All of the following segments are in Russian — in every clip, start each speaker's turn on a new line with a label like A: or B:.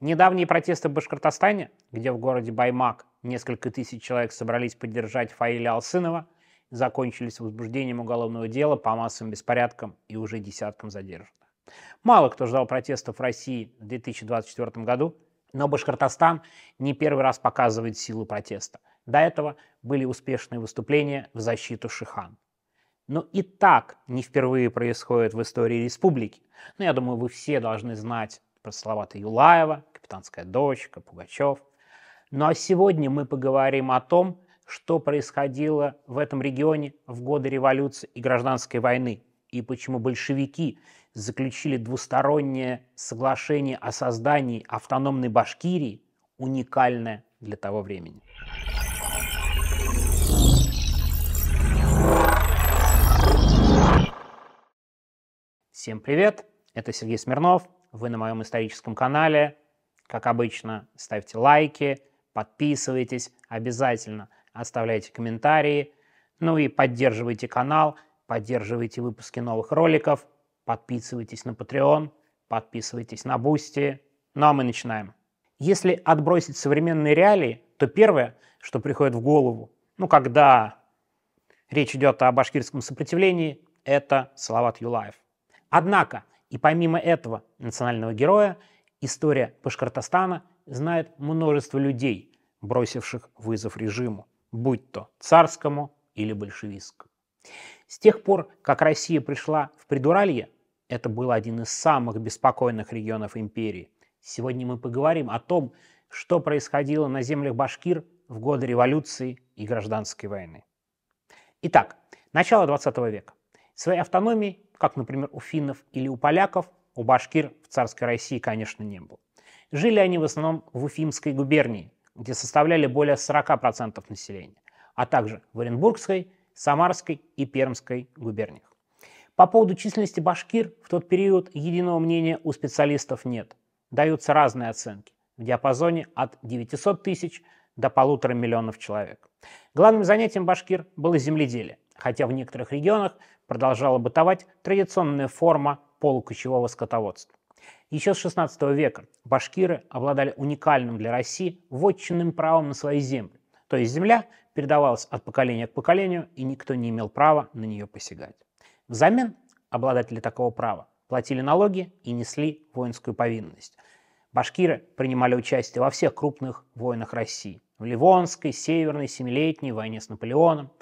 A: Недавние протесты в Башкортостане, где в городе Баймак несколько тысяч человек собрались поддержать Фаиля Алсынова, закончились возбуждением уголовного дела по массовым беспорядкам и уже десяткам задержанных. Мало кто ждал протестов в России в 2024 году, но Башкортостан не первый раз показывает силу протеста. До этого были успешные выступления в защиту Шихан. Но и так не впервые происходит в истории республики. Но я думаю, вы все должны знать про Салавата Юлаева, «Капитанская дочка», Пугачев. Ну а сегодня мы поговорим о том, что происходило в этом регионе в годы революции и гражданской войны, и почему большевики заключили двустороннее соглашение о создании автономной Башкирии, уникальное для того времени. Всем привет! Это Сергей Смирнов, вы на моем историческом канале. Как обычно, ставьте лайки, подписывайтесь обязательно, оставляйте комментарии. Ну и поддерживайте канал, поддерживайте выпуски новых роликов, подписывайтесь на Patreon, подписывайтесь на Бусти. Ну а мы начинаем. Если отбросить современные реалии, то первое, что приходит в голову, ну когда речь идет о башкирском сопротивлении, это Салават Юлаев. Однако – и помимо этого национального героя, история Башкортостана знает множество людей, бросивших вызов режиму, будь то царскому или большевистскому. С тех пор, как Россия пришла в Придуралье, это был один из самых беспокойных регионов империи. Сегодня мы поговорим о том, что происходило на землях Башкир в годы революции и гражданской войны. Итак, начало 20 века. Своей автономии, как, например, у финнов или у поляков, у башкир в царской России, конечно, не было. Жили они в основном в Уфимской губернии, где составляли более 40% населения, а также в Оренбургской, Самарской и Пермской губерниях. По поводу численности башкир в тот период единого мнения у специалистов нет. Даются разные оценки в диапазоне от 900 тысяч до полутора миллионов человек. Главным занятием башкир было земледелие, хотя в некоторых регионах продолжала бытовать традиционная форма полукочевого скотоводства. Еще с XVI века башкиры обладали уникальным для России вотчинным правом на свои земли, то есть земля передавалась от поколения к поколению, и никто не имел права на нее посягать. Взамен обладатели такого права платили налоги и несли воинскую повинность. Башкиры принимали участие во всех крупных войнах России. В Ливонской, Северной, Семилетней, войне с Наполеоном –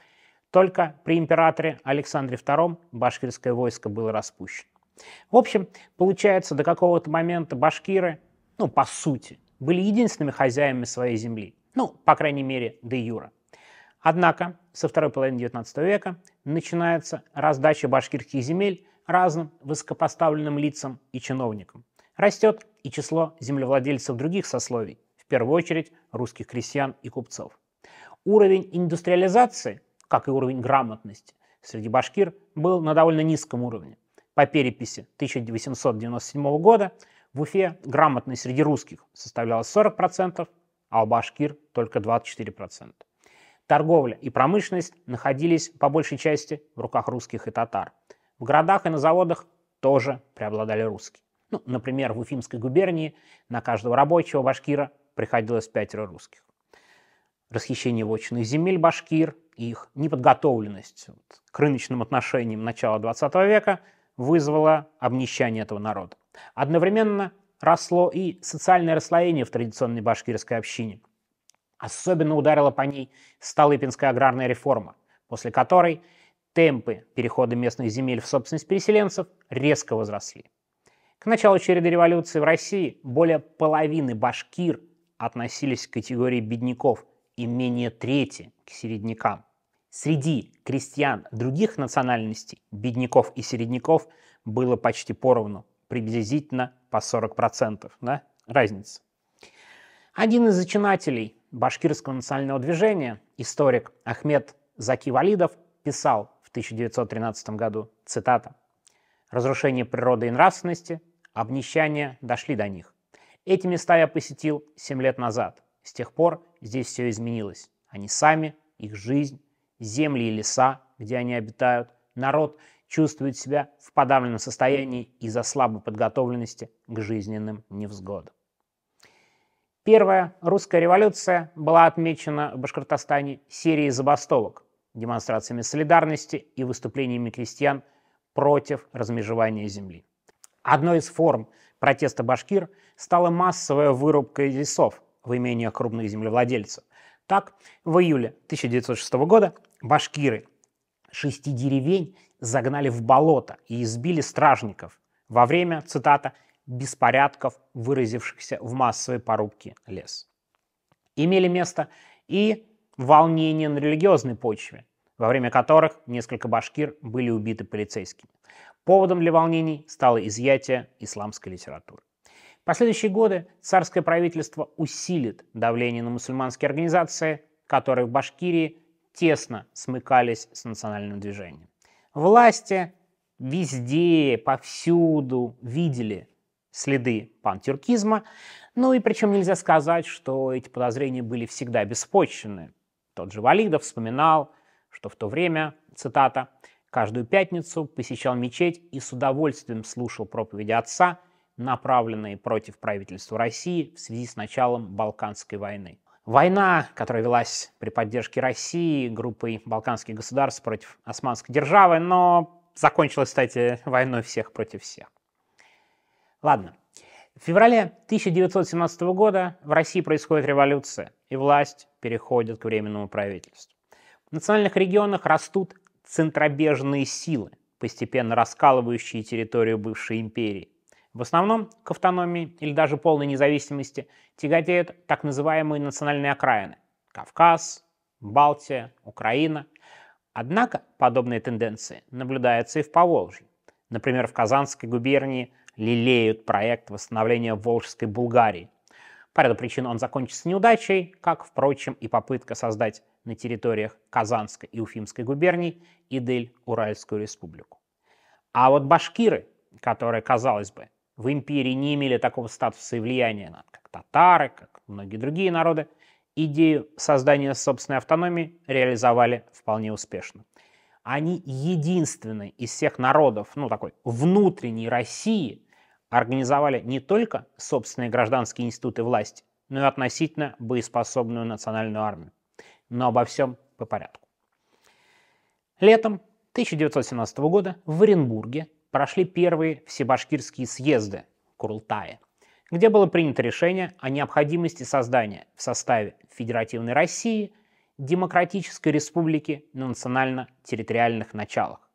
A: только при императоре Александре II башкирское войско было распущено. В общем, получается, до какого-то момента башкиры, ну, по сути, были единственными хозяевами своей земли. Ну, по крайней мере, де юра. Однако со второй половины XIX века начинается раздача башкирских земель разным высокопоставленным лицам и чиновникам. Растет и число землевладельцев других сословий, в первую очередь русских крестьян и купцов. Уровень индустриализации как и уровень грамотности среди башкир, был на довольно низком уровне. По переписи 1897 года в Уфе грамотность среди русских составляла 40%, а у башкир только 24%. Торговля и промышленность находились по большей части в руках русских и татар. В городах и на заводах тоже преобладали русские. Ну, например, в Уфимской губернии на каждого рабочего башкира приходилось пятеро русских расхищение вотчинных земель башкир и их неподготовленность к рыночным отношениям начала XX века вызвала обнищание этого народа. Одновременно росло и социальное расслоение в традиционной башкирской общине. Особенно ударила по ней Столыпинская аграрная реформа, после которой темпы перехода местных земель в собственность переселенцев резко возросли. К началу череды революции в России более половины башкир относились к категории бедняков, и менее трети к середнякам. Среди крестьян других национальностей, бедняков и середняков, было почти поровну, приблизительно по 40%. Да? Разница. Один из зачинателей башкирского национального движения, историк Ахмед Заки Валидов писал в 1913 году, цитата, «Разрушение природы и нравственности, обнищание дошли до них. Эти места я посетил 7 лет назад. С тех пор здесь все изменилось. Они сами, их жизнь, земли и леса, где они обитают, народ чувствует себя в подавленном состоянии из-за слабой подготовленности к жизненным невзгодам. Первая русская революция была отмечена в Башкортостане серией забастовок, демонстрациями солидарности и выступлениями крестьян против размежевания земли. Одной из форм протеста башкир стала массовая вырубка лесов, в имениях крупных землевладельцев. Так, в июле 1906 года башкиры шести деревень загнали в болото и избили стражников во время, цитата, «беспорядков, выразившихся в массовой порубке лес». Имели место и волнения на религиозной почве, во время которых несколько башкир были убиты полицейскими. Поводом для волнений стало изъятие исламской литературы последующие годы царское правительство усилит давление на мусульманские организации, которые в Башкирии тесно смыкались с национальным движением. Власти везде, повсюду видели следы пантюркизма. Ну и причем нельзя сказать, что эти подозрения были всегда беспочвены. Тот же Валидов вспоминал, что в то время, цитата, «каждую пятницу посещал мечеть и с удовольствием слушал проповеди отца – направленные против правительства России в связи с началом Балканской войны. Война, которая велась при поддержке России группой балканских государств против османской державы, но закончилась, кстати, войной всех против всех. Ладно. В феврале 1917 года в России происходит революция, и власть переходит к временному правительству. В национальных регионах растут центробежные силы, постепенно раскалывающие территорию бывшей империи. В основном к автономии или даже полной независимости тяготеют так называемые национальные окраины – Кавказ, Балтия, Украина. Однако подобные тенденции наблюдаются и в Поволжье. Например, в Казанской губернии лелеют проект восстановления Волжской Булгарии. По ряду причин он закончится неудачей, как, впрочем, и попытка создать на территориях Казанской и Уфимской губерний Идель-Уральскую республику. А вот башкиры, которые, казалось бы, в империи не имели такого статуса и влияния, как татары, как многие другие народы, идею создания собственной автономии реализовали вполне успешно. Они единственные из всех народов, ну такой внутренней России, организовали не только собственные гражданские институты власти, но и относительно боеспособную национальную армию. Но обо всем по порядку. Летом 1917 года в Оренбурге прошли первые всебашкирские съезды Курултая, где было принято решение о необходимости создания в составе Федеративной России Демократической Республики на национально-территориальных началах.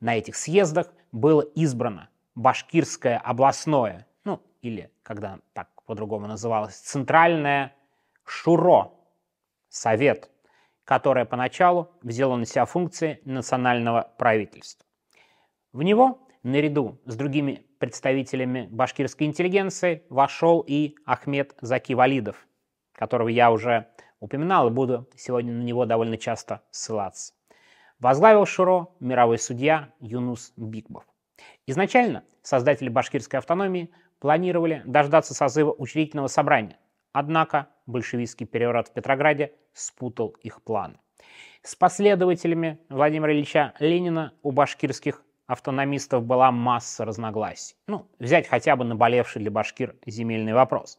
A: На этих съездах было избрано Башкирское областное, ну или, когда так по-другому называлось, Центральное Шуро, Совет, которое поначалу взяло на себя функции национального правительства. В него наряду с другими представителями башкирской интеллигенции вошел и Ахмед Заки Валидов, которого я уже упоминал и буду сегодня на него довольно часто ссылаться. Возглавил Шуро мировой судья Юнус Бикбов. Изначально создатели башкирской автономии планировали дождаться созыва учредительного собрания, однако большевистский переворот в Петрограде спутал их планы. С последователями Владимира Ильича Ленина у башкирских автономистов была масса разногласий. Ну, взять хотя бы наболевший для башкир земельный вопрос.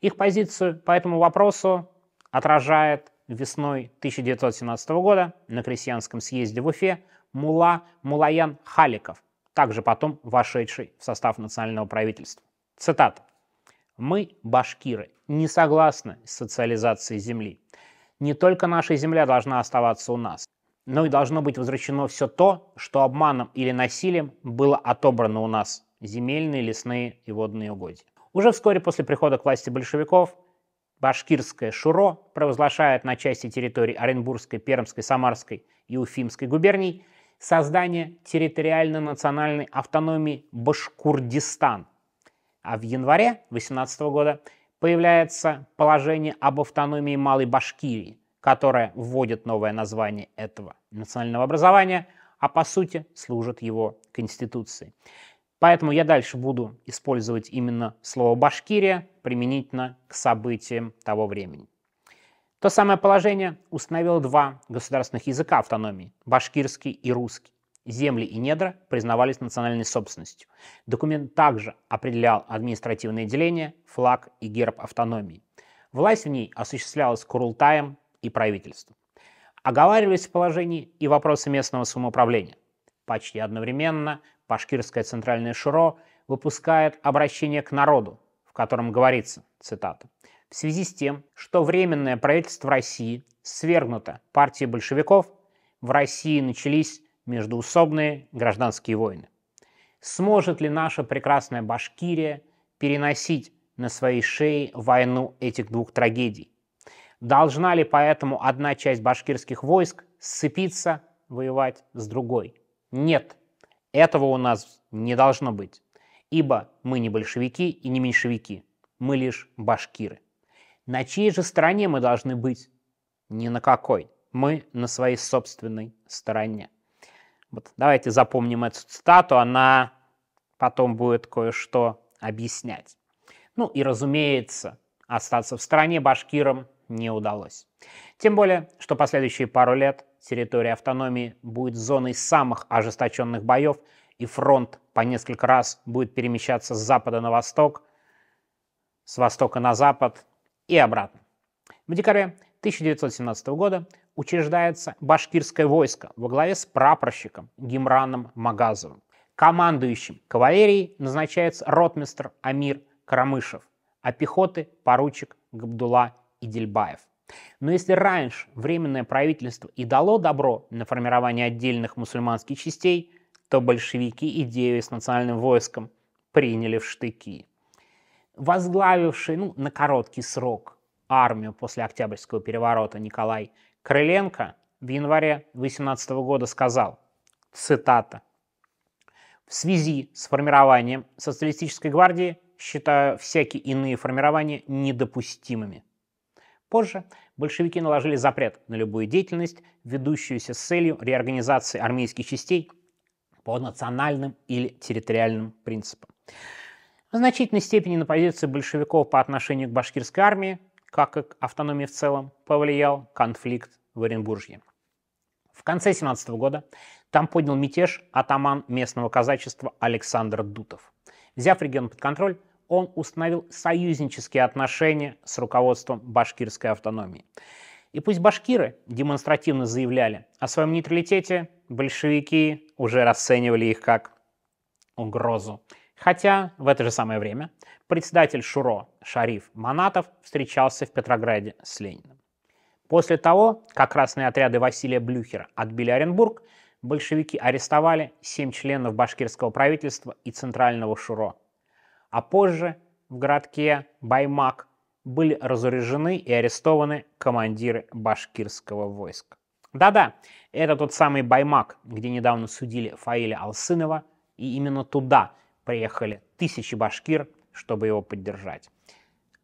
A: Их позицию по этому вопросу отражает весной 1917 года на крестьянском съезде в Уфе Мула Мулаян Халиков, также потом вошедший в состав национального правительства. Цитата. «Мы, башкиры, не согласны с социализацией земли. Не только наша земля должна оставаться у нас но и должно быть возвращено все то, что обманом или насилием было отобрано у нас – земельные, лесные и водные угодья. Уже вскоре после прихода к власти большевиков башкирское Шуро провозглашает на части территории Оренбургской, Пермской, Самарской и Уфимской губерний создание территориально-национальной автономии Башкурдистан. А в январе 18 года появляется положение об автономии Малой Башкирии, которая вводит новое название этого национального образования, а по сути служит его конституции. Поэтому я дальше буду использовать именно слово «Башкирия» применительно к событиям того времени. То самое положение установило два государственных языка автономии – башкирский и русский. Земли и недра признавались национальной собственностью. Документ также определял административное деление, флаг и герб автономии. Власть в ней осуществлялась курултаем и правительством. Оговаривались в положении и вопросы местного самоуправления. Почти одновременно Башкирское центральное шюро выпускает обращение к народу, в котором говорится, цитата, «В связи с тем, что Временное правительство России свергнуто партией большевиков, в России начались междуусобные гражданские войны. Сможет ли наша прекрасная Башкирия переносить на своей шее войну этих двух трагедий, Должна ли поэтому одна часть башкирских войск сцепиться, воевать с другой? Нет, этого у нас не должно быть, ибо мы не большевики и не меньшевики, мы лишь башкиры. На чьей же стороне мы должны быть? Ни на какой. Мы на своей собственной стороне. Вот давайте запомним эту цитату, она потом будет кое-что объяснять. Ну и, разумеется, остаться в стране башкиром не удалось. Тем более, что последующие пару лет территория автономии будет зоной самых ожесточенных боев, и фронт по несколько раз будет перемещаться с запада на восток, с востока на запад и обратно. В декабре 1917 года учреждается башкирское войско во главе с прапорщиком Гимраном Магазовым. Командующим кавалерией назначается ротмистр Амир Карамышев, а пехоты – поручик Габдула и Дельбаев. Но если раньше Временное правительство и дало добро на формирование отдельных мусульманских частей, то большевики идею с национальным войском приняли в штыки. Возглавивший ну, на короткий срок армию после Октябрьского переворота Николай Крыленко в январе 18 года сказал, цитата, «В связи с формированием социалистической гвардии считаю всякие иные формирования недопустимыми». Позже большевики наложили запрет на любую деятельность, ведущуюся с целью реорганизации армейских частей по национальным или территориальным принципам. В значительной степени на позиции большевиков по отношению к башкирской армии, как и к автономии в целом, повлиял конфликт в Оренбуржье. В конце 17 года там поднял мятеж атаман местного казачества Александр Дутов. Взяв регион под контроль, он установил союзнические отношения с руководством башкирской автономии. И пусть башкиры демонстративно заявляли о своем нейтралитете, большевики уже расценивали их как угрозу. Хотя в это же самое время председатель Шуро Шариф Манатов встречался в Петрограде с Лениным. После того, как красные отряды Василия Блюхера отбили Оренбург, большевики арестовали семь членов башкирского правительства и центрального Шуро, а позже в городке Баймак были разоружены и арестованы командиры башкирского войска. Да-да, это тот самый Баймак, где недавно судили Фаиля Алсынова, и именно туда приехали тысячи башкир, чтобы его поддержать.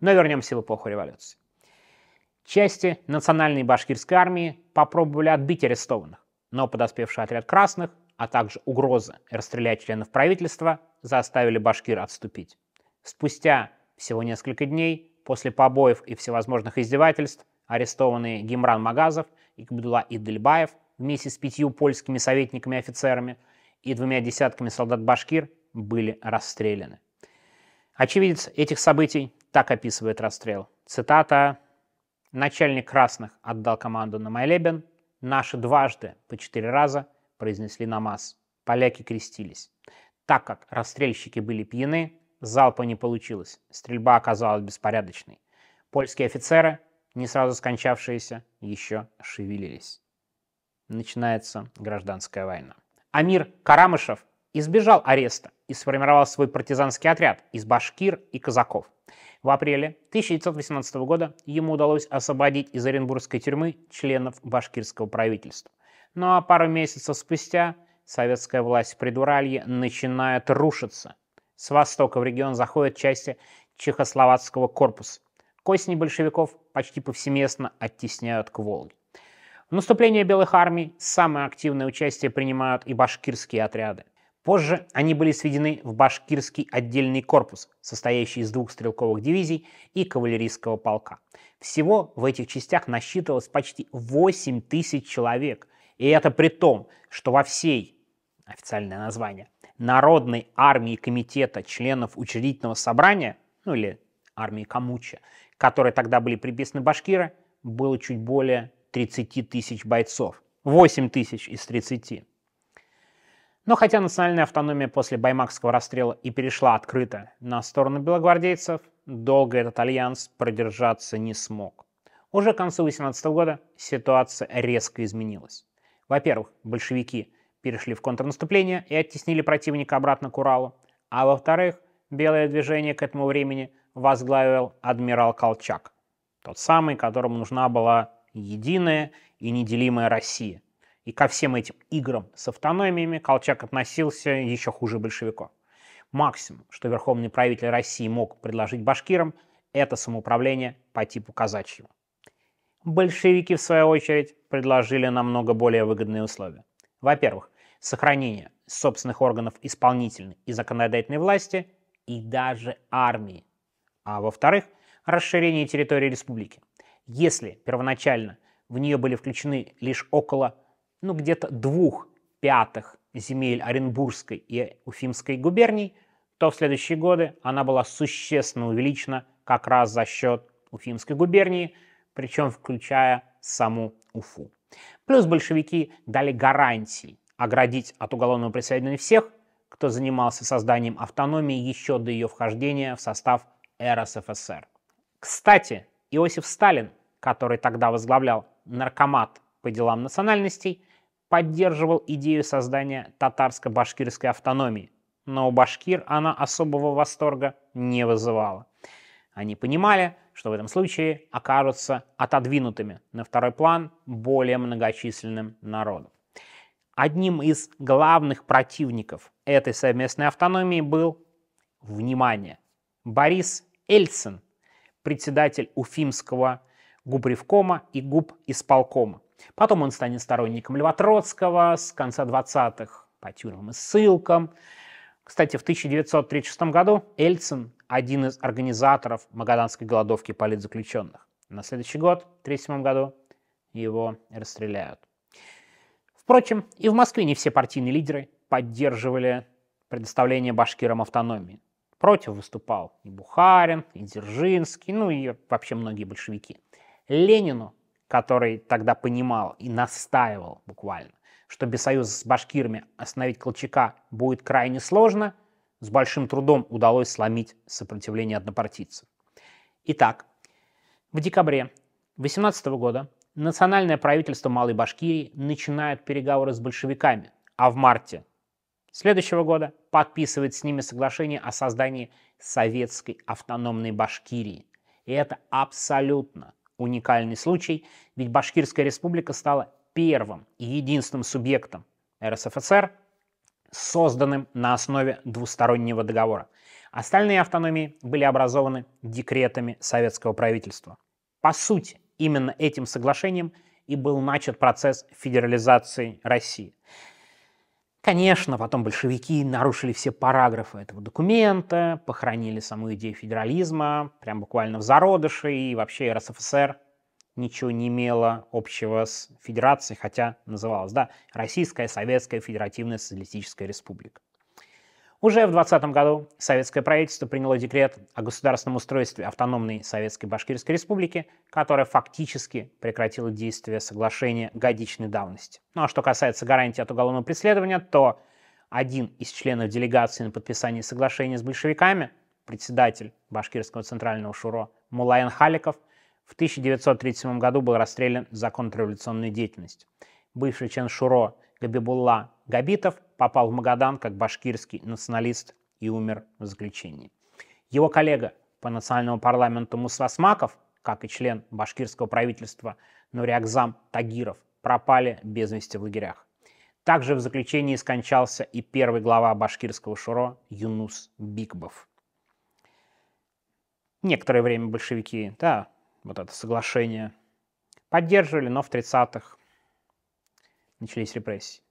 A: Но вернемся в эпоху революции. Части национальной башкирской армии попробовали отбить арестованных, но подоспевший отряд красных а также угрозы расстрелять членов правительства заставили башкир отступить. Спустя всего несколько дней после побоев и всевозможных издевательств арестованные Гимран Магазов и Кабдулла Идельбаев вместе с пятью польскими советниками офицерами и двумя десятками солдат башкир были расстреляны. Очевидец этих событий так описывает расстрел. Цитата. «Начальник красных отдал команду на Майлебен. Наши дважды по четыре раза произнесли намаз. Поляки крестились. Так как расстрельщики были пьяны, залпа не получилось. Стрельба оказалась беспорядочной. Польские офицеры, не сразу скончавшиеся, еще шевелились. Начинается гражданская война. Амир Карамышев избежал ареста и сформировал свой партизанский отряд из башкир и казаков. В апреле 1918 года ему удалось освободить из Оренбургской тюрьмы членов башкирского правительства – ну а пару месяцев спустя советская власть в Придуралье начинает рушиться. С востока в регион заходят части чехословацкого корпуса. Косни большевиков почти повсеместно оттесняют к Волге. В наступление белых армий самое активное участие принимают и башкирские отряды. Позже они были сведены в башкирский отдельный корпус, состоящий из двух стрелковых дивизий и кавалерийского полка. Всего в этих частях насчитывалось почти 8 тысяч человек – и это при том, что во всей, официальное название, Народной армии комитета членов учредительного собрания, ну или армии Камуча, которые тогда были приписаны Башкира, было чуть более 30 тысяч бойцов. 8 тысяч из 30. Но хотя национальная автономия после Баймакского расстрела и перешла открыто на сторону белогвардейцев, долго этот альянс продержаться не смог. Уже к концу 18 года ситуация резко изменилась. Во-первых, большевики перешли в контрнаступление и оттеснили противника обратно к Уралу. А во-вторых, белое движение к этому времени возглавил адмирал Колчак. Тот самый, которому нужна была единая и неделимая Россия. И ко всем этим играм с автономиями Колчак относился еще хуже большевиков. Максимум, что верховный правитель России мог предложить башкирам, это самоуправление по типу казачьего. Большевики, в свою очередь, предложили намного более выгодные условия. Во-первых, сохранение собственных органов исполнительной и законодательной власти и даже армии. А во-вторых, расширение территории республики. Если первоначально в нее были включены лишь около, ну где-то двух пятых земель Оренбургской и Уфимской губерний, то в следующие годы она была существенно увеличена как раз за счет Уфимской губернии – причем включая саму Уфу. Плюс большевики дали гарантии оградить от уголовного преследования всех, кто занимался созданием автономии еще до ее вхождения в состав РСФСР. Кстати, Иосиф Сталин, который тогда возглавлял наркомат по делам национальностей, поддерживал идею создания татарско-башкирской автономии, но у башкир она особого восторга не вызывала. Они понимали, что в этом случае окажутся отодвинутыми на второй план более многочисленным народом. Одним из главных противников этой совместной автономии был, внимание, Борис Эльцин, председатель Уфимского губревкома и губ исполкома. Потом он станет сторонником Льва Троцкого с конца 20-х по тюрьмам и ссылкам. Кстати, в 1936 году Эльцин – один из организаторов магаданской голодовки политзаключенных. На следующий год, в 1937 году, его расстреляют. Впрочем, и в Москве не все партийные лидеры поддерживали предоставление башкирам автономии. Против выступал и Бухарин, и Дзержинский, ну и вообще многие большевики. Ленину, который тогда понимал и настаивал буквально что без союза с башкирами остановить Колчака будет крайне сложно, с большим трудом удалось сломить сопротивление однопартийцев. Итак, в декабре 18 года национальное правительство Малой Башкирии начинает переговоры с большевиками, а в марте следующего года подписывает с ними соглашение о создании Советской автономной Башкирии. И это абсолютно уникальный случай, ведь Башкирская республика стала первым и единственным субъектом РСФСР, созданным на основе двустороннего договора. Остальные автономии были образованы декретами советского правительства. По сути, именно этим соглашением и был начат процесс федерализации России. Конечно, потом большевики нарушили все параграфы этого документа, похоронили саму идею федерализма, прям буквально в зародыше, и вообще РСФСР ничего не имела общего с федерацией, хотя называлась, да, Российская Советская Федеративная Социалистическая Республика. Уже в 2020 году советское правительство приняло декрет о государственном устройстве автономной Советской Башкирской Республики, которая фактически прекратила действие соглашения годичной давности. Ну а что касается гарантии от уголовного преследования, то один из членов делегации на подписание соглашения с большевиками, председатель Башкирского центрального шуро Мулаян Халиков, в 1937 году был расстрелян за контрреволюционную деятельность. Бывший член Шуро Габибулла Габитов попал в Магадан как башкирский националист и умер в заключении. Его коллега по национальному парламенту Муса как и член башкирского правительства Нурякзам Тагиров, пропали без вести в лагерях. Также в заключении скончался и первый глава башкирского шуро Юнус Бикбов. Некоторое время большевики, да, вот это соглашение. Поддерживали, но в 30-х начались репрессии.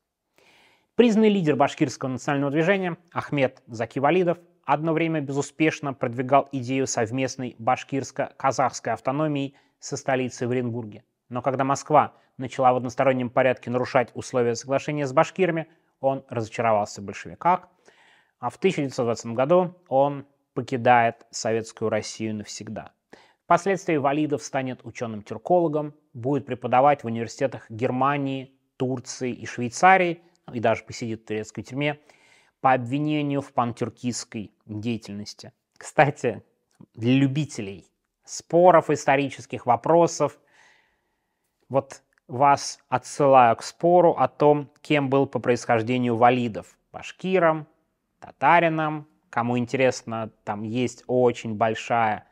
A: Признанный лидер башкирского национального движения Ахмед Закивалидов одно время безуспешно продвигал идею совместной башкирско-казахской автономии со столицей в Оренбурге. Но когда Москва начала в одностороннем порядке нарушать условия соглашения с башкирами, он разочаровался в большевиках, а в 1920 году он покидает Советскую Россию навсегда – Впоследствии Валидов станет ученым-тюркологом, будет преподавать в университетах Германии, Турции и Швейцарии, ну и даже посидит в турецкой тюрьме, по обвинению в пантюркистской деятельности. Кстати, для любителей споров, исторических вопросов, вот вас отсылаю к спору о том, кем был по происхождению валидов. Башкиром, татарином. Кому интересно, там есть очень большая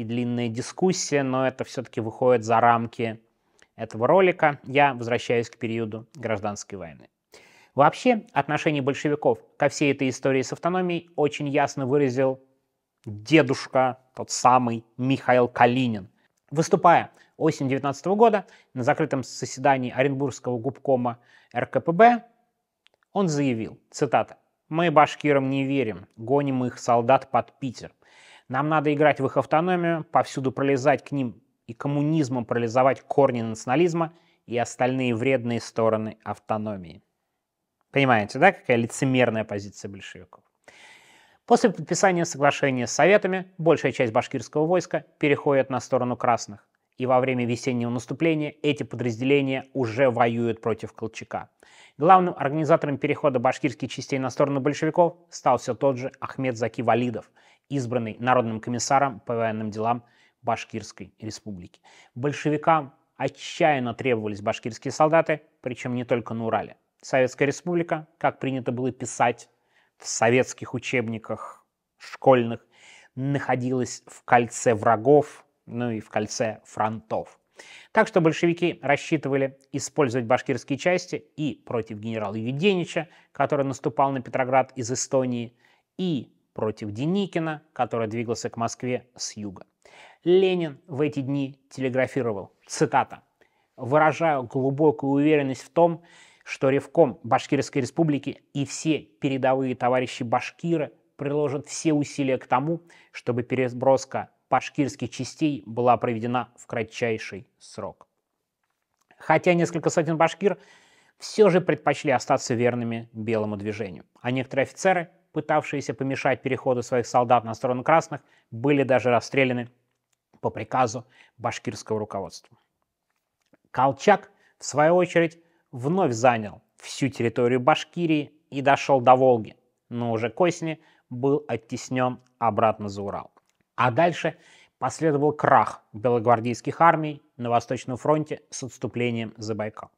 A: и длинная дискуссия, но это все-таки выходит за рамки этого ролика. Я возвращаюсь к периоду гражданской войны. Вообще, отношение большевиков ко всей этой истории с автономией очень ясно выразил дедушка, тот самый Михаил Калинин. Выступая осень 19 года на закрытом заседании Оренбургского губкома РКПБ, он заявил, цитата, «Мы башкирам не верим, гоним их солдат под Питер. Нам надо играть в их автономию, повсюду пролезать к ним и коммунизмом парализовать корни национализма и остальные вредные стороны автономии. Понимаете, да, какая лицемерная позиция большевиков? После подписания соглашения с Советами большая часть башкирского войска переходит на сторону красных, и во время весеннего наступления эти подразделения уже воюют против Колчака. Главным организатором перехода башкирских частей на сторону большевиков стал все тот же Ахмед Заки Валидов – избранный народным комиссаром по военным делам Башкирской республики. Большевикам отчаянно требовались башкирские солдаты, причем не только на Урале. Советская республика, как принято было писать в советских учебниках школьных, находилась в кольце врагов, ну и в кольце фронтов. Так что большевики рассчитывали использовать башкирские части и против генерала Юденича, который наступал на Петроград из Эстонии, и против Деникина, который двигался к Москве с юга. Ленин в эти дни телеграфировал, цитата, «Выражаю глубокую уверенность в том, что Ревком Башкирской республики и все передовые товарищи Башкира приложат все усилия к тому, чтобы переброска башкирских частей была проведена в кратчайший срок. Хотя несколько сотен башкир все же предпочли остаться верными белому движению, а некоторые офицеры пытавшиеся помешать переходу своих солдат на сторону красных, были даже расстреляны по приказу башкирского руководства. Колчак, в свою очередь, вновь занял всю территорию Башкирии и дошел до Волги, но уже к осени был оттеснен обратно за Урал. А дальше последовал крах белогвардейских армий на Восточном фронте с отступлением за Байкал.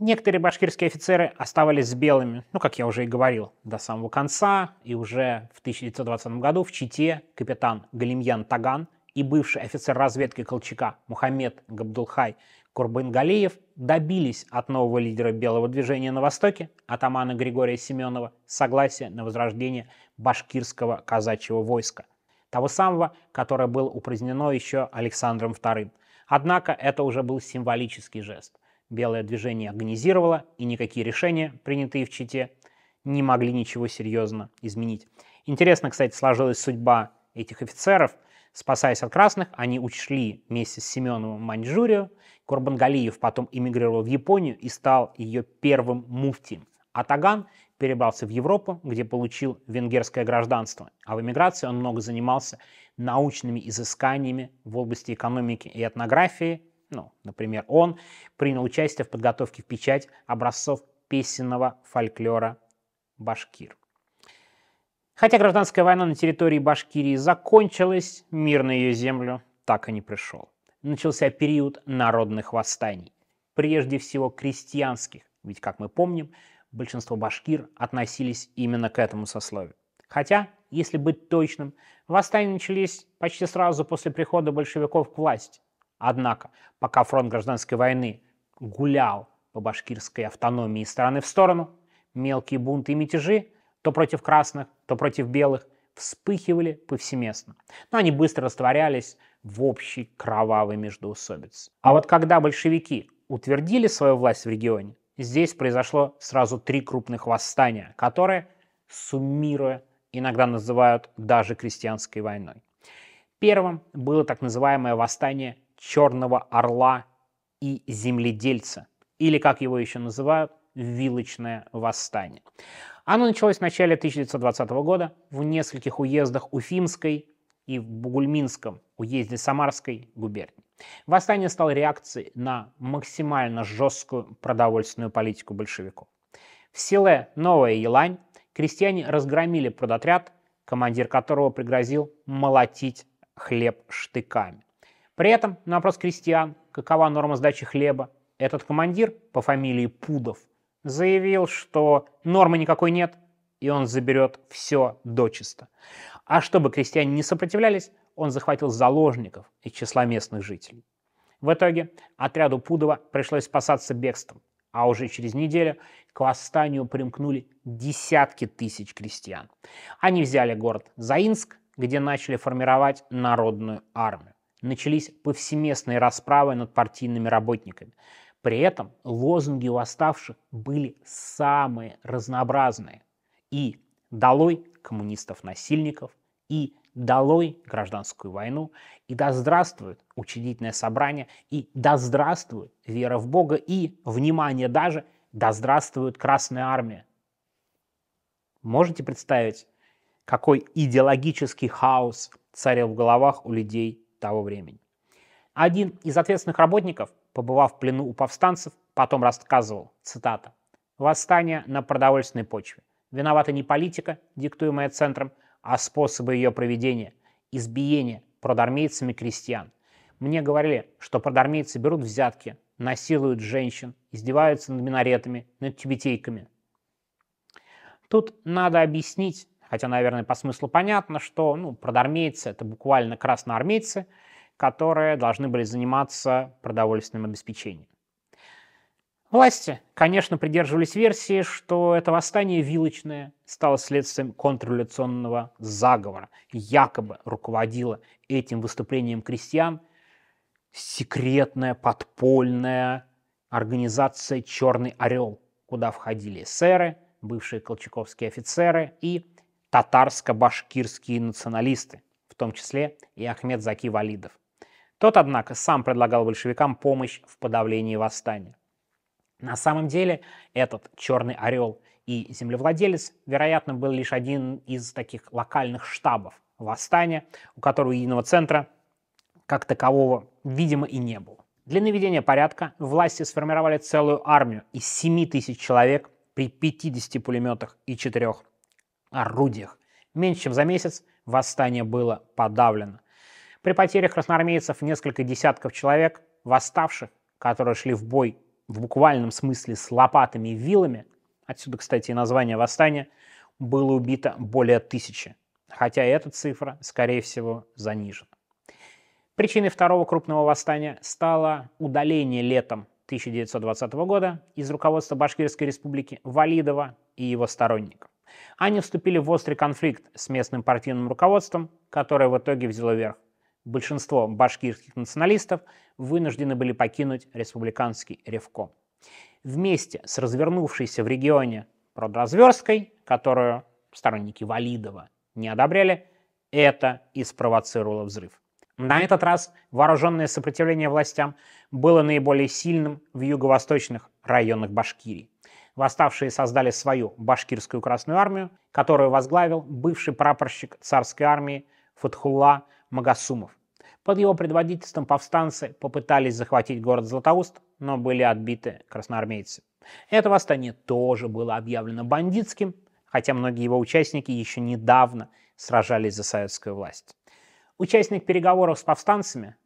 A: Некоторые башкирские офицеры оставались с белыми, ну, как я уже и говорил, до самого конца, и уже в 1920 году в Чите капитан Галимьян Таган и бывший офицер разведки Колчака Мухаммед Габдулхай Курбангалиев добились от нового лидера белого движения на Востоке, атамана Григория Семенова, согласия на возрождение башкирского казачьего войска, того самого, которое было упразднено еще Александром II. Однако это уже был символический жест белое движение организировало, и никакие решения, принятые в Чите, не могли ничего серьезно изменить. Интересно, кстати, сложилась судьба этих офицеров. Спасаясь от красных, они учли вместе с Семеновым Маньчжурию. Курбангалиев потом эмигрировал в Японию и стал ее первым муфтием. А Таган перебрался в Европу, где получил венгерское гражданство. А в эмиграции он много занимался научными изысканиями в области экономики и этнографии, ну, например, он принял участие в подготовке в печать образцов песенного фольклора башкир. Хотя гражданская война на территории Башкирии закончилась, мир на ее землю так и не пришел. Начался период народных восстаний, прежде всего крестьянских, ведь, как мы помним, большинство башкир относились именно к этому сословию. Хотя, если быть точным, восстания начались почти сразу после прихода большевиков к власти. Однако, пока фронт гражданской войны гулял по башкирской автономии из стороны в сторону, мелкие бунты и мятежи то против красных, то против белых вспыхивали повсеместно. Но они быстро растворялись в общей кровавой междуусобице. А вот когда большевики утвердили свою власть в регионе, здесь произошло сразу три крупных восстания, которые, суммируя, иногда называют даже крестьянской войной. Первым было так называемое восстание черного орла и земледельца, или, как его еще называют, вилочное восстание. Оно началось в начале 1920 года в нескольких уездах Уфимской и в Бугульминском уезде Самарской губернии. Восстание стало реакцией на максимально жесткую продовольственную политику большевиков. В селе Новая Елань крестьяне разгромили продотряд, командир которого пригрозил молотить хлеб штыками. При этом на вопрос крестьян, какова норма сдачи хлеба, этот командир по фамилии Пудов заявил, что нормы никакой нет, и он заберет все дочисто. А чтобы крестьяне не сопротивлялись, он захватил заложников из числа местных жителей. В итоге отряду Пудова пришлось спасаться бегством, а уже через неделю к восстанию примкнули десятки тысяч крестьян. Они взяли город Заинск, где начали формировать народную армию начались повсеместные расправы над партийными работниками. При этом лозунги у оставших были самые разнообразные. И «Долой коммунистов-насильников», и «Долой гражданскую войну», и «Да здравствует учредительное собрание», и «Да здравствует вера в Бога», и, внимание даже, «Да здравствует Красная Армия». Можете представить, какой идеологический хаос царил в головах у людей того времени. Один из ответственных работников, побывав в плену у повстанцев, потом рассказывал, цитата, «Восстание на продовольственной почве. Виновата не политика, диктуемая центром, а способы ее проведения, избиение продармейцами крестьян. Мне говорили, что продармейцы берут взятки, насилуют женщин, издеваются над минаретами, над тюбетейками. Тут надо объяснить, Хотя, наверное, по смыслу понятно, что ну, продармейцы — это буквально красноармейцы, которые должны были заниматься продовольственным обеспечением. Власти, конечно, придерживались версии, что это восстание вилочное стало следствием контрреволюционного заговора. Якобы руководила этим выступлением крестьян секретная подпольная организация «Черный орел», куда входили эсеры, бывшие колчаковские офицеры и татарско-башкирские националисты, в том числе и Ахмед Заки Валидов. Тот, однако, сам предлагал большевикам помощь в подавлении восстания. На самом деле этот «Черный орел» и землевладелец, вероятно, был лишь один из таких локальных штабов восстания, у которого единого центра как такового, видимо, и не было. Для наведения порядка власти сформировали целую армию из 7 тысяч человек при 50 пулеметах и 4 орудиях. Меньше чем за месяц восстание было подавлено. При потерях красноармейцев несколько десятков человек, восставших, которые шли в бой в буквальном смысле с лопатами и вилами, отсюда, кстати, и название восстания, было убито более тысячи, хотя эта цифра, скорее всего, занижена. Причиной второго крупного восстания стало удаление летом 1920 года из руководства Башкирской республики Валидова и его сторонников. Они вступили в острый конфликт с местным партийным руководством, которое в итоге взяло верх. Большинство башкирских националистов вынуждены были покинуть республиканский ревком. Вместе с развернувшейся в регионе продразверской, которую сторонники Валидова не одобряли, это и спровоцировало взрыв. На этот раз вооруженное сопротивление властям было наиболее сильным в юго-восточных районах Башкирии. Восставшие создали свою башкирскую Красную Армию, которую возглавил бывший прапорщик царской армии Фатхулла Магасумов. Под его предводительством повстанцы попытались захватить город Златоуст, но были отбиты красноармейцы. Это восстание тоже было объявлено бандитским, хотя многие его участники еще недавно сражались за советскую власть. Участник переговоров с повстанцами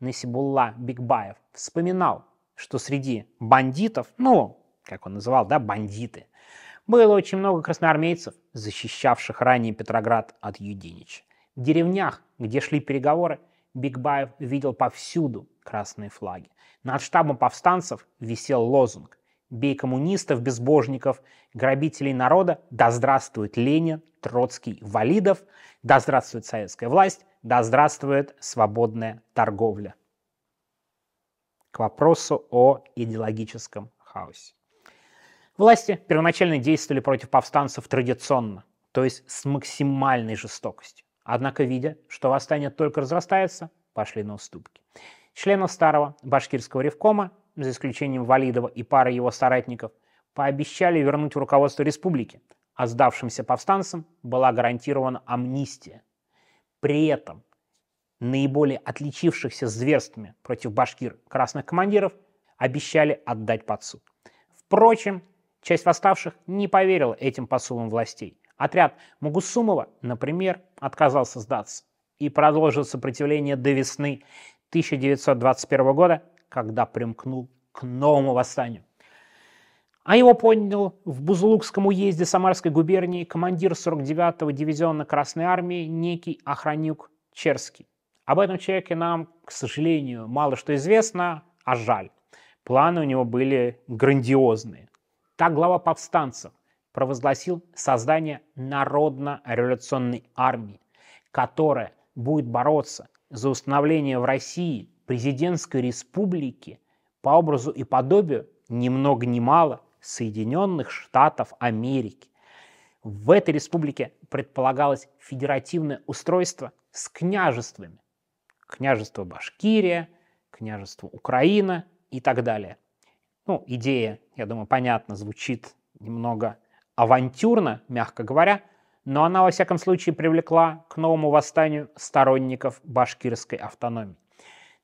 A: Насибулла Бигбаев вспоминал, что среди бандитов, ну, как он называл, да, бандиты. Было очень много красноармейцев, защищавших ранее Петроград от Юдинича. В деревнях, где шли переговоры, Бигбаев видел повсюду красные флаги. Над штабом повстанцев висел лозунг «Бей коммунистов, безбожников, грабителей народа, да здравствует Ленин, Троцкий, Валидов, да здравствует советская власть, да здравствует свободная торговля». К вопросу о идеологическом хаосе. Власти первоначально действовали против повстанцев традиционно, то есть с максимальной жестокостью. Однако, видя, что восстание только разрастается, пошли на уступки. Членов старого башкирского ревкома, за исключением Валидова и пары его соратников, пообещали вернуть в руководство республики, а сдавшимся повстанцам была гарантирована амнистия. При этом наиболее отличившихся зверствами против башкир красных командиров обещали отдать под суд. Впрочем, Часть восставших не поверила этим посулам властей. Отряд Магусумова, например, отказался сдаться и продолжил сопротивление до весны 1921 года, когда примкнул к новому восстанию. А его поднял в Бузулукском уезде Самарской губернии командир 49-го дивизиона Красной Армии некий Охранюк Черский. Об этом человеке нам, к сожалению, мало что известно, а жаль. Планы у него были грандиозные. Так глава повстанцев провозгласил создание народно-революционной армии, которая будет бороться за установление в России президентской республики по образу и подобию ни много ни мало Соединенных Штатов Америки. В этой республике предполагалось федеративное устройство с княжествами. Княжество Башкирия, княжество Украина и так далее. Ну, идея, я думаю, понятно, звучит немного авантюрно, мягко говоря, но она, во всяком случае, привлекла к новому восстанию сторонников башкирской автономии.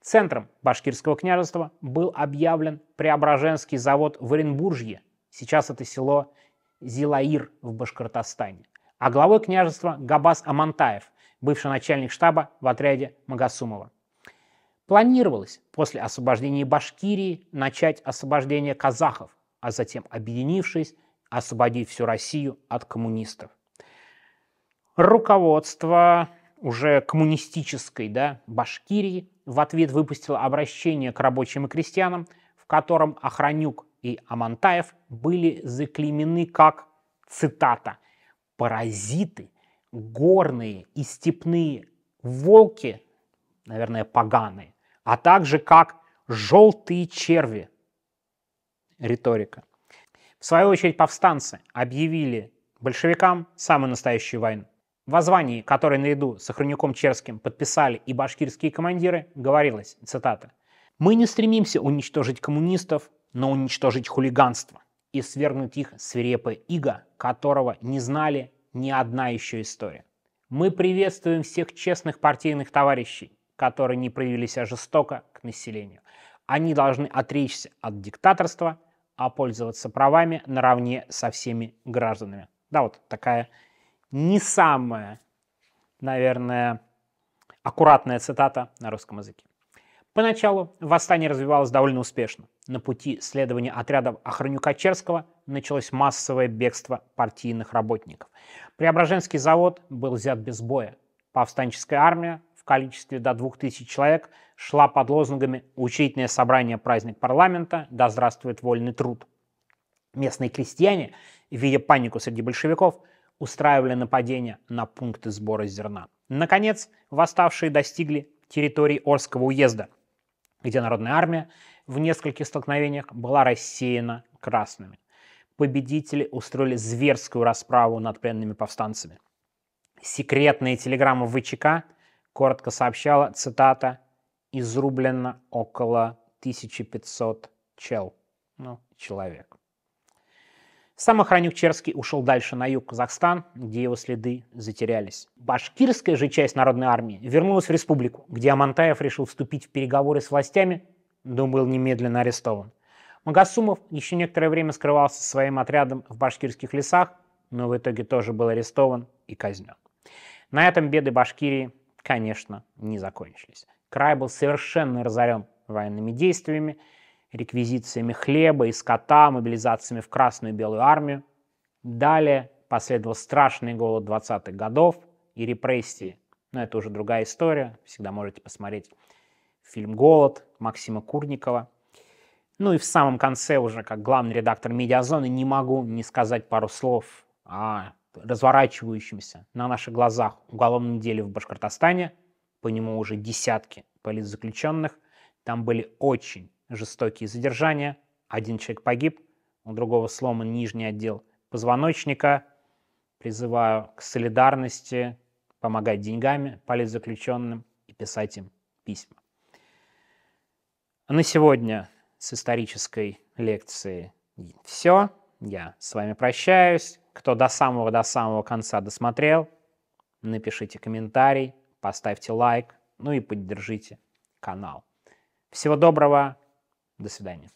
A: Центром башкирского княжества был объявлен Преображенский завод в Оренбуржье. Сейчас это село Зилаир в Башкортостане. А главой княжества Габас Амантаев, бывший начальник штаба в отряде Магасумова. Планировалось после освобождения Башкирии начать освобождение казахов, а затем, объединившись, освободить всю Россию от коммунистов. Руководство уже коммунистической да, Башкирии в ответ выпустило обращение к рабочим и крестьянам, в котором Охранюк и Амантаев были заклеймены как, цитата, «паразиты, горные и степные волки, наверное, поганые, а также как «желтые черви». Риторика. В свою очередь повстанцы объявили большевикам самую настоящую войну. В воззвании, которое наряду с охранником Черским подписали и башкирские командиры, говорилось, цитата, «Мы не стремимся уничтожить коммунистов, но уничтожить хулиганство и свергнуть их свирепое иго, которого не знали ни одна еще история. Мы приветствуем всех честных партийных товарищей, которые не проявили себя а жестоко к населению. Они должны отречься от диктаторства, а пользоваться правами наравне со всеми гражданами. Да, вот такая не самая, наверное, аккуратная цитата на русском языке. Поначалу восстание развивалось довольно успешно. На пути следования отрядов Охранюка-Черского началось массовое бегство партийных работников. Преображенский завод был взят без боя. Повстанческая армия количестве до 2000 человек шла под лозунгами «Учительное собрание праздник парламента», «Да здравствует вольный труд». Местные крестьяне, видя панику среди большевиков, устраивали нападения на пункты сбора зерна. Наконец, восставшие достигли территории Орского уезда, где народная армия в нескольких столкновениях была рассеяна красными. Победители устроили зверскую расправу над пленными повстанцами. Секретные телеграммы ВЧК – коротко сообщала, цитата, «изрублено около 1500 чел». Ну, человек. Сам охранник Черский ушел дальше на юг Казахстан, где его следы затерялись. Башкирская же часть народной армии вернулась в республику, где Амантаев решил вступить в переговоры с властями, но был немедленно арестован. Магасумов еще некоторое время скрывался со своим отрядом в башкирских лесах, но в итоге тоже был арестован и казнен. На этом беды Башкирии конечно, не закончились. Край был совершенно разорен военными действиями, реквизициями хлеба и скота, мобилизациями в Красную и Белую армию. Далее последовал страшный голод 20-х годов и репрессии. Но это уже другая история. Всегда можете посмотреть фильм «Голод» Максима Курникова. Ну и в самом конце уже, как главный редактор «Медиазоны», не могу не сказать пару слов о разворачивающимся на наших глазах уголовном деле в Башкортостане, по нему уже десятки политзаключенных, там были очень жестокие задержания, один человек погиб, у другого сломан нижний отдел позвоночника. Призываю к солидарности, помогать деньгами политзаключенным и писать им письма. А на сегодня с исторической лекции все. Я с вами прощаюсь. Кто до самого, до самого конца досмотрел, напишите комментарий, поставьте лайк, ну и поддержите канал. Всего доброго, до свидания.